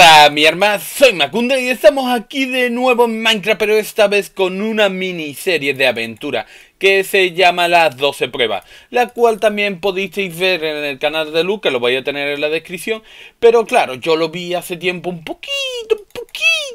¡Hola mi arma? Soy Macunda y estamos aquí de nuevo en Minecraft pero esta vez con una miniserie de aventura que se llama Las 12 Pruebas la cual también podéis ver en el canal de Luke lo voy a tener en la descripción pero claro, yo lo vi hace tiempo un poquito,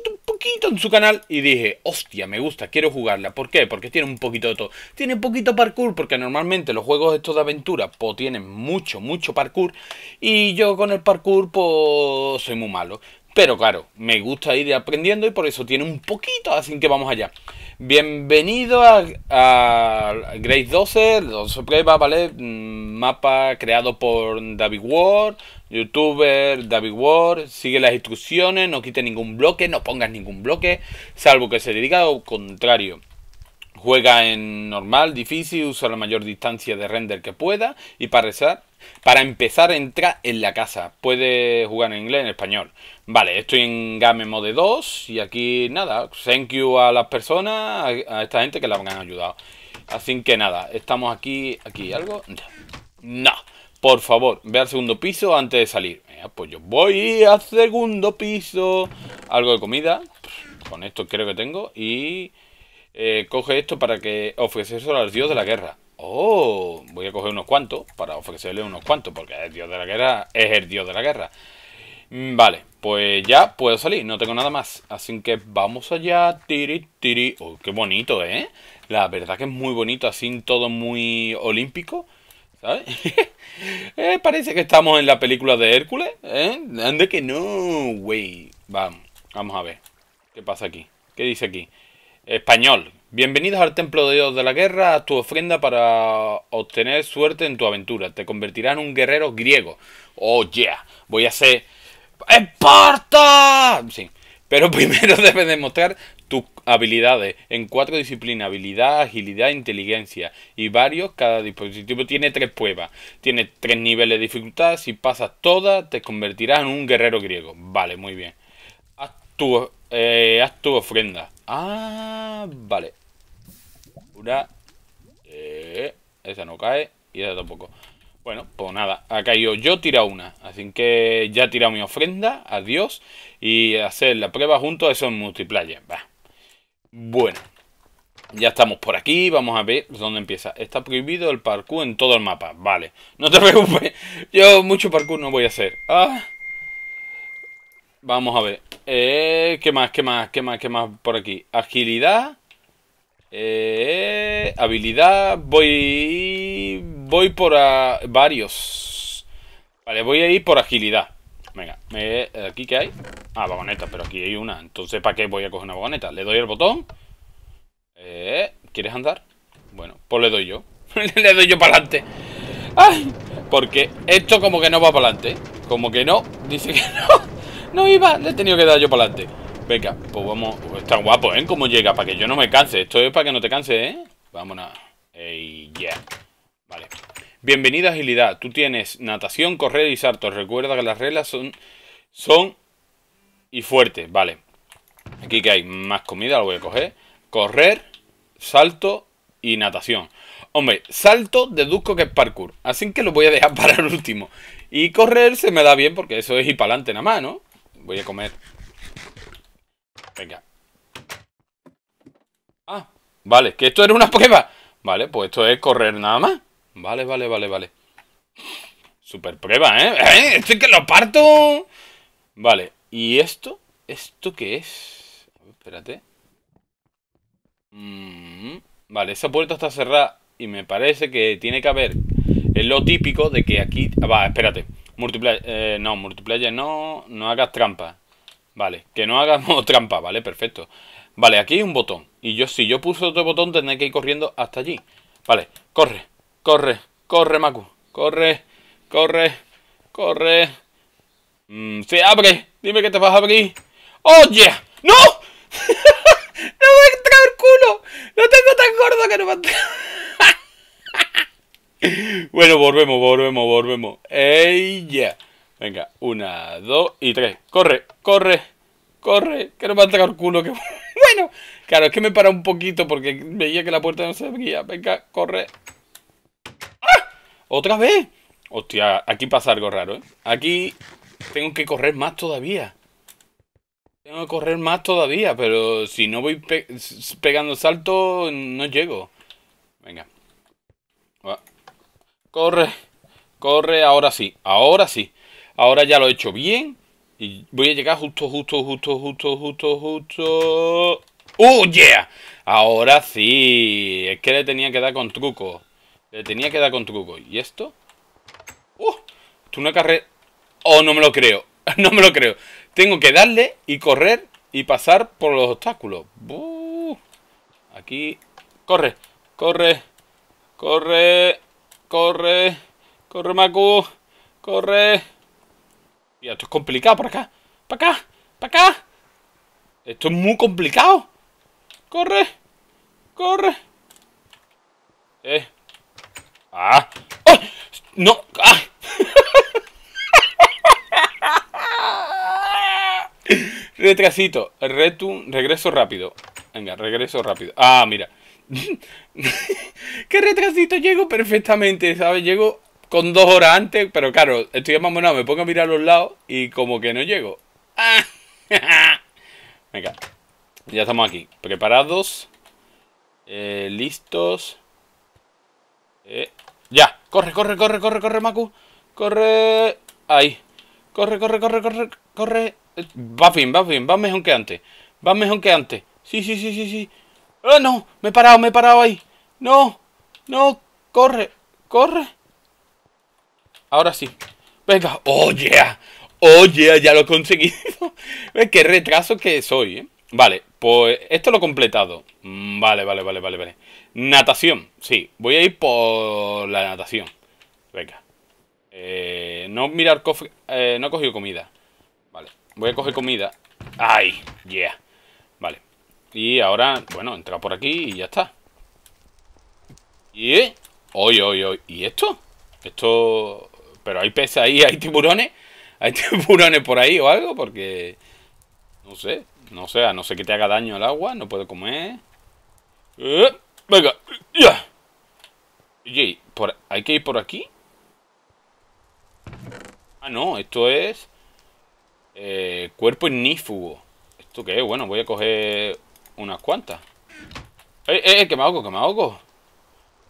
un poquito en su canal y dije, hostia, me gusta, quiero jugarla. ¿Por qué? Porque tiene un poquito de todo. Tiene poquito parkour porque normalmente los juegos estos de aventura pues, tienen mucho, mucho parkour y yo con el parkour pues soy muy malo. Pero claro, me gusta ir aprendiendo y por eso tiene un poquito, así que vamos allá. Bienvenido a, Grace 12, 12 ¿vale? Mm, mapa creado por David Ward, youtuber, David Ward, sigue las instrucciones, no quite ningún bloque, no pongas ningún bloque, salvo que se diga lo contrario. Juega en normal, difícil, usa la mayor distancia de render que pueda y para, rezar, para empezar entra en la casa. Puede jugar en inglés, en español. Vale, estoy en Game Mode 2 y aquí nada, thank you a las personas, a, a esta gente que la han ayudado. Así que nada, estamos aquí, aquí algo. No por favor, ve al segundo piso antes de salir. pues yo voy al segundo piso. Algo de comida. Con esto creo que tengo. Y eh, coge esto para que solo al dios de la guerra. Oh, voy a coger unos cuantos para ofrecerle unos cuantos. Porque el dios de la guerra es el dios de la guerra. Mm, vale, pues ya puedo salir, no tengo nada más. Así que vamos allá, tiri, tiri. Oh, qué bonito, ¿eh? La verdad que es muy bonito, así todo muy olímpico. ¿sabes? Eh, parece que estamos en la película de Hércules, ¿eh? que no, güey. Vamos, vamos a ver. ¿Qué pasa aquí? ¿Qué dice aquí? Español. Bienvenidos al templo de Dios de la guerra, a tu ofrenda para obtener suerte en tu aventura. Te convertirás en un guerrero griego. Oh yeah, voy a ser... ¡Esparta! Sí, pero primero debes demostrar tus habilidades en cuatro disciplinas, habilidad, agilidad, inteligencia y varios, cada dispositivo tiene tres pruebas, tiene tres niveles de dificultad, si pasas todas te convertirás en un guerrero griego. Vale, muy bien. Haz tu, eh, ofrenda. Ah, vale. Una... Eh, esa no cae y esa tampoco. Bueno, pues nada, ha caído yo tira una. Así que ya he tirado mi ofrenda, adiós. Y hacer la prueba junto a eso en multiplayer. Va. Bueno, ya estamos por aquí, vamos a ver dónde empieza. Está prohibido el parkour en todo el mapa, vale. No te preocupes, yo mucho parkour no voy a hacer. Ah. Vamos a ver. Eh, ¿Qué más, qué más, qué más, qué más por aquí? Agilidad. Eh, habilidad. Voy... Voy por varios. Vale, voy a ir por agilidad. Venga, eh, ¿aquí que hay? Ah, vagoneta, pero aquí hay una. Entonces, ¿para qué voy a coger una vagoneta? Le doy el botón. Eh, ¿Quieres andar? Bueno, pues le doy yo. le doy yo para adelante. ¡Ay! Porque esto como que no va para adelante. Como que no. Dice que no. No iba. Le he tenido que dar yo para adelante. Venga, pues vamos. Pues está guapo, ¿eh? Como llega. Para que yo no me canse. Esto es para que no te canse, ¿eh? Vámonos. Ey, ya. Vale. Bienvenida a agilidad. Tú tienes natación, correr y salto. Recuerda que las reglas son... Son y fuerte, vale. Aquí que hay más comida, lo voy a coger. Correr, salto y natación. Hombre, salto deduzco que es parkour, así que lo voy a dejar para el último. Y correr se me da bien porque eso es ir para adelante nada más, ¿no? Voy a comer. Venga. Ah, vale, que esto era una prueba. Vale, pues esto es correr nada más. Vale, vale, vale, vale. Super prueba, ¿eh? ¿Eh? es que lo parto. Vale, ¿Y esto? ¿Esto qué es? Espérate. Mm, vale, esa puerta está cerrada y me parece que tiene que haber eh, lo típico de que aquí... Ah, va, espérate. Eh, no, multiplayer no... No hagas trampa. Vale, que no hagamos trampa, ¿vale? Perfecto. Vale, aquí hay un botón. Y yo, si yo puse otro botón, tendré que ir corriendo hasta allí. Vale, corre, corre, corre, Maku. Corre, corre, corre. Mm, ¡Se abre! Dime que te vas a abrir. ¡Oye! ¡No! ¡No me entra el culo! No tengo tan gordo que no me bueno, volvemos, volvemos, volvemos. ¡Ey, ya, Venga, una, dos y tres. ¡Corre, corre, corre! Que no me a entrar el culo. Que... bueno, claro, es que me he parado un poquito porque veía que la puerta no se abría. Venga, corre. ¡Ah! ¡Otra vez! Hostia, aquí pasa algo raro, ¿eh? Aquí tengo que correr más todavía. Tengo que correr más todavía, pero si no voy pegando salto, no llego. Venga. Ah. Corre. Corre, ahora sí. Ahora sí. Ahora ya lo he hecho bien. Y voy a llegar justo, justo, justo, justo, justo, justo. ¡Uh, yeah! Ahora sí. Es que le tenía que dar con truco. Le tenía que dar con truco. ¿Y esto? ¡Uh! Esto es una carrera... Oh, no me lo creo. No me lo creo. Tengo que darle y correr y pasar por los obstáculos. Aquí. Corre, corre, corre, corre, corre, Macu. Corre. Mira, esto es complicado por acá. Para acá, para acá. Esto es muy complicado. Corre, corre. Eh. Ah. ¡Oh! No. Ah. Retrasito, retum, regreso rápido. Venga, regreso rápido. Ah, mira. Qué retrasito llego perfectamente, ¿sabes? Llego con dos horas antes, pero claro, estoy amamonado, me pongo a mirar a los lados y como que no llego. Venga, ya estamos aquí. Preparados. Eh, listos. Eh, ya, corre, corre, corre, corre, corre, Macu. Corre. Ahí. Corre, corre, corre, corre, corre. Va fin, va fin, va mejor que antes. Va mejor que antes. Sí, sí, sí, sí, sí. ¡Oh, no! Me he parado, me he parado ahí. ¡No! ¡No! ¡Corre! ¡Corre! Ahora sí. Venga. ¡Oh, yeah! ¡Oh, Ya lo he conseguido. qué retraso que soy, eh? Vale, pues esto lo he completado. Vale, vale, vale, vale, vale. Natación. Sí, voy a ir por la natación. Venga. Eh, no mirar eh, no he cogido comida. Vale. Voy a coger comida. ¡Ay! ¡Yeah! Vale. Y ahora, bueno, entra por aquí y ya está. ¿Y? ¡Oy, hoy, hoy, ¿Y esto? Esto... Pero hay peces ahí, hay tiburones. ¿Hay tiburones por ahí o algo? Porque... No sé. No sé, a no ser que te haga daño el agua. No puedo comer. Eh, venga. Ya. Yeah. Por... ¿Hay que ir por aquí? Ah, no, esto es eh, cuerpo ignífugo. ¿Esto qué es? Bueno, voy a coger unas cuantas. Eh, ¡Eh, eh, que me ahogo, que me ahogo!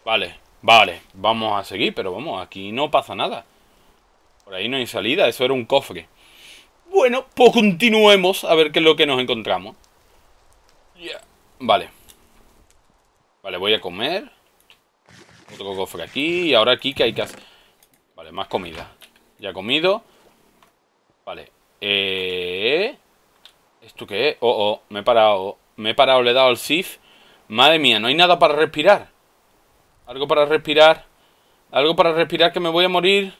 Vale, vale, vamos a seguir, pero vamos, aquí no pasa nada. Por ahí no hay salida, eso era un cofre. Bueno, pues continuemos a ver qué es lo que nos encontramos. Ya, Vale. Vale, voy a comer. Otro cofre aquí. Y ahora aquí que hay que hacer... Vale, más comida. Ya comido. Vale. Eh, ¿Esto qué es? Oh, oh, me he parado. Me he parado, le he dado al SIF. Madre mía, no hay nada para respirar. Algo para respirar. Algo para respirar que me voy a morir.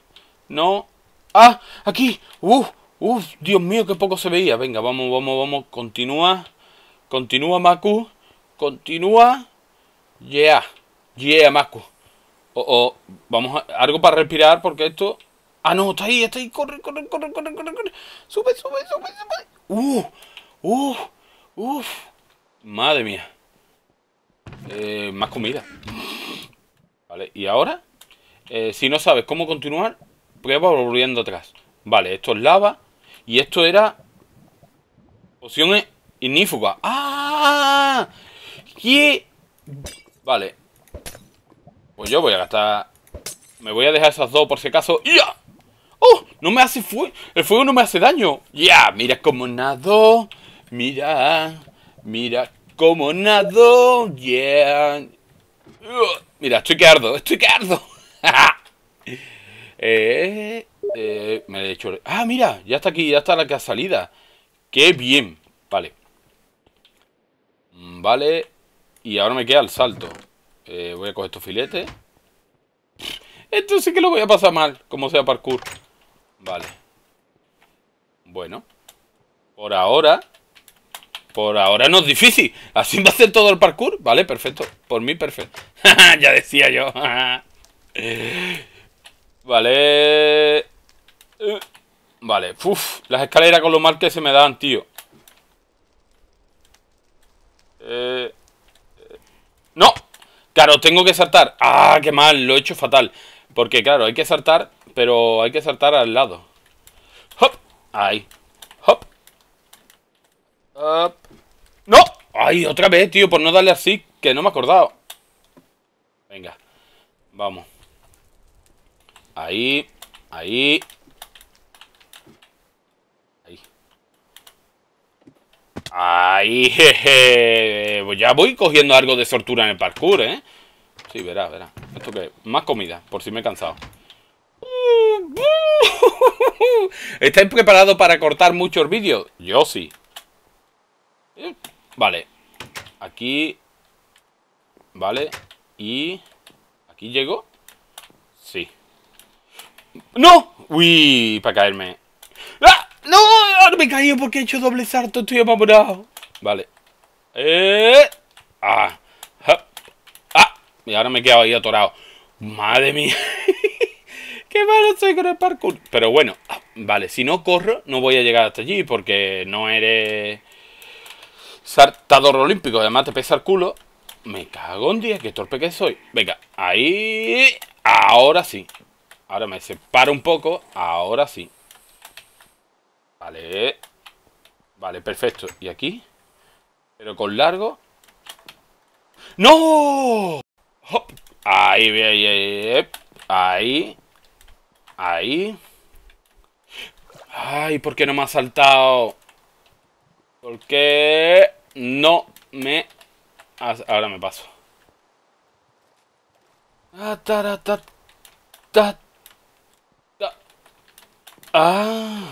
No. ¡Ah! ¡Aquí! ¡Uf! ¡Uf! Dios mío, qué poco se veía. Venga, vamos, vamos, vamos. Continúa. Continúa, Maku. Continúa. Yeah. Yeah, Maku. Oh, oh. Vamos a... Algo para respirar porque esto... Ah, no, está ahí, está ahí. Corre, corre, corre, corre, corre, corre. Sube, sube, sube, sube. Uh, uh, ¡Uf! Madre mía. Eh, más comida. Vale, y ahora, eh, si no sabes cómo continuar, prueba volviendo atrás. Vale, esto es lava. Y esto era. Poción ignífuga. ¡Ah! ¿Qué? Vale. Pues yo voy a gastar. Me voy a dejar esas dos por si acaso. ¡Ya! ¡Oh! No me hace fuego. El fuego no me hace daño. Ya, mira cómo nado. Mira. Mira cómo nado. Yeah. Uh, mira, estoy que Estoy que eh, eh, me he hecho... Ah, mira. Ya está aquí. Ya está la que salida. ¡Qué bien! Vale. Mm, vale. Y ahora me queda el salto. Eh, voy a coger estos filetes. Esto sí que lo voy a pasar mal, como sea parkour. Vale. Bueno. Por ahora... Por ahora no es difícil. Así va a hacer todo el parkour. Vale, perfecto. Por mí, perfecto. ya decía yo. vale. Vale. las escaleras con los mal que se me dan, tío. Eh... ¡No! Claro, tengo que saltar. ¡Ah, qué mal! Lo he hecho fatal. Porque, claro, hay que saltar pero hay que saltar al lado. ¡Hop! Ahí. ¡Hop! ¡Hop! ¡No! ¡Ay, otra vez, tío! Por no darle así, que no me he acordado. Venga. Vamos. Ahí. Ahí. Ahí. Ahí. Jeje. Pues ya voy cogiendo algo de sortura en el parkour, ¿eh? Sí, verá, verá. Esto que... Más comida, por si me he cansado. ¿Estáis preparados para cortar muchos vídeos? Yo sí. Eh, vale. Aquí. Vale. Y... ¿Aquí llego? Sí. ¡No! ¡Uy! Para caerme. ¡Ah! ¡No! Ahora me he caído porque he hecho doble salto! Estoy apapurado Vale. Eh... ¡Ah! ¡Ah! Y ahora me he quedado ahí atorado. ¡Madre mía! ¡Qué malo soy con el parkour! Pero bueno, ah, vale, si no corro, no voy a llegar hasta allí porque no eres saltador olímpico. Además, te pesa el culo. Me cago en día, qué torpe que soy. Venga, ahí. Ahora sí. Ahora me separo un poco. Ahora sí. Vale. Vale, perfecto. ¿Y aquí? Pero con largo. ¡No! Ahí, ahí, ahí. Ahí. Ahí. Ay, ¿por qué no me ha saltado? Porque no me... Ahora me paso. Ah. Ah.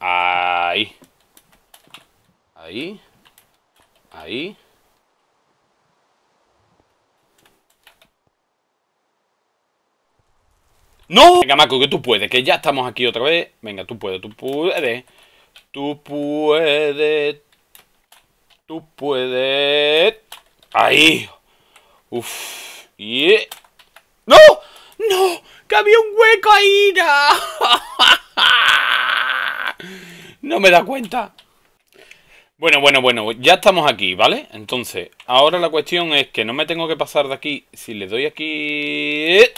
ah. Ahí. Ahí. ¡No! Venga, Marco, que tú puedes, que ya estamos aquí otra vez. Venga, tú puedes, tú puedes. Tú puedes. Tú puedes. ¡Ahí! ¡Uf! ¡Y! E. ¡No! ¡No! ¡Que había un hueco ahí! No me da cuenta. Bueno, bueno, bueno, ya estamos aquí, ¿vale? Entonces, ahora la cuestión es que no me tengo que pasar de aquí. Si le doy aquí... E.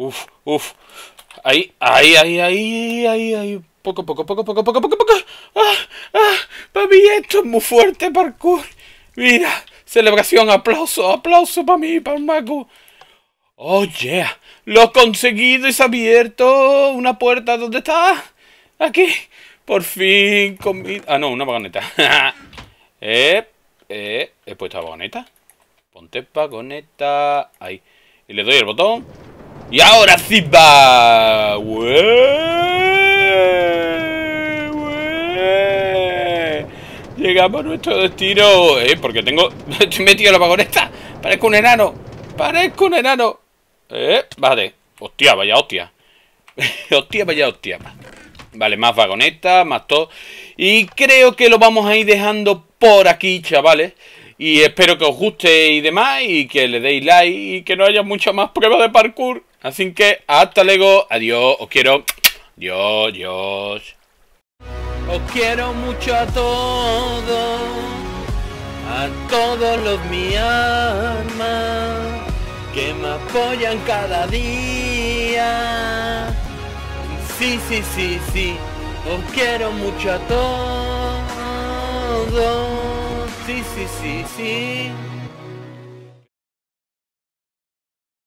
Uf, uf. Ahí, ahí, ahí, ahí, ahí, ahí. Poco, poco, poco, poco, poco, poco, poco. ¡Ah! ¡Ah! Para mí esto es muy fuerte, parkour. Mira, celebración, aplauso, aplauso para mí, para el mago. Oh, yeah. Lo he conseguido y se ha abierto una puerta. ¿Dónde está? Aquí. Por fin, mi... Ah, no, una vagoneta. eh, eh, he puesto la vagoneta. Ponte vagoneta. Ahí. Y le doy el botón. Y ahora sí va. Llegamos a nuestro destino. Eh, porque tengo. Estoy metido en la vagoneta. Parezco un enano. Parezco un enano. Eh, vale. Hostia, vaya hostia. hostia, vaya hostia. Vale, más vagoneta, más todo. Y creo que lo vamos a ir dejando por aquí, chavales. Y espero que os guste y demás, y que le deis like, y que no haya mucha más prueba de parkour. Así que hasta luego, adiós, os quiero. Dios, Dios. Os quiero mucho a todos, a todos los mi alma, que me apoyan cada día. Sí, sí, sí, sí, os quiero mucho a todos. Sí, sí, sí, sí.